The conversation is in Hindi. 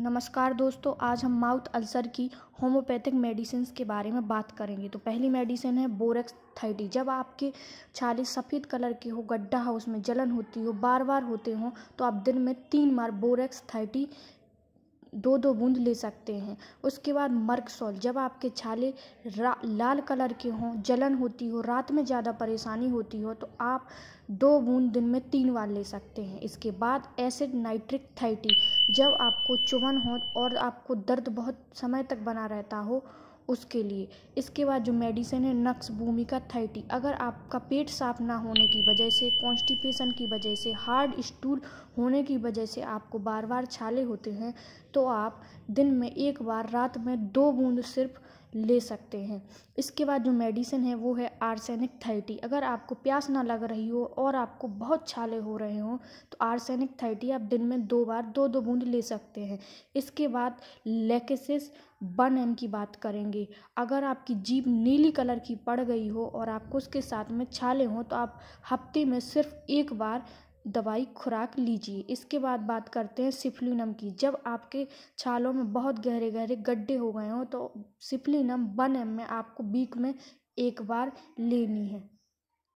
नमस्कार दोस्तों आज हम माउथ अल्सर की होम्योपैथिक मेडिसिन के बारे में बात करेंगे तो पहली मेडिसिन है बोरेक्स थर्टी जब आपके छाले सफ़ेद कलर के हो गड्ढा हो उसमें जलन होती हो बार बार होते हो तो आप दिन में तीन बार बोरेक्स थर्टी दो दो बूंद ले सकते हैं उसके बाद मर्कसॉल जब आपके छाले लाल कलर के हों जलन होती हो रात में ज़्यादा परेशानी होती हो तो आप दो बूंद दिन में तीन बार ले सकते हैं इसके बाद एसिड नाइट्रिक थाइटी जब आपको चुभन हो और आपको दर्द बहुत समय तक बना रहता हो उसके लिए इसके बाद जो मेडिसिन है नक्स भूमिका थर्टी अगर आपका पेट साफ ना होने की वजह से कॉन्स्टिपेशन की वजह से हार्ड स्टूल होने की वजह से आपको बार बार छाले होते हैं तो आप दिन में एक बार रात में दो बूंद सिर्फ ले सकते हैं इसके बाद जो मेडिसिन है वो है आर्सेनिक थर्टी अगर आपको प्यास ना लग रही हो और आपको बहुत छाले हो रहे हों तो आर्सेनिक थर्टी आप दिन में दो बार दो दो बूंद ले सकते हैं इसके बाद लेकेसिस वन एम की बात करेंगे अगर आपकी जीप नीली कलर की पड़ गई हो और आपको उसके साथ में छाले हों तो आप हफ्ते में सिर्फ एक बार दवाई खुराक लीजिए इसके बाद बात करते हैं सिफ्लिनम की जब आपके छालों में बहुत गहरे गहरे गड्ढे हो गए हों तो सिफ्लिनम वन एम में आपको वीक में एक बार लेनी है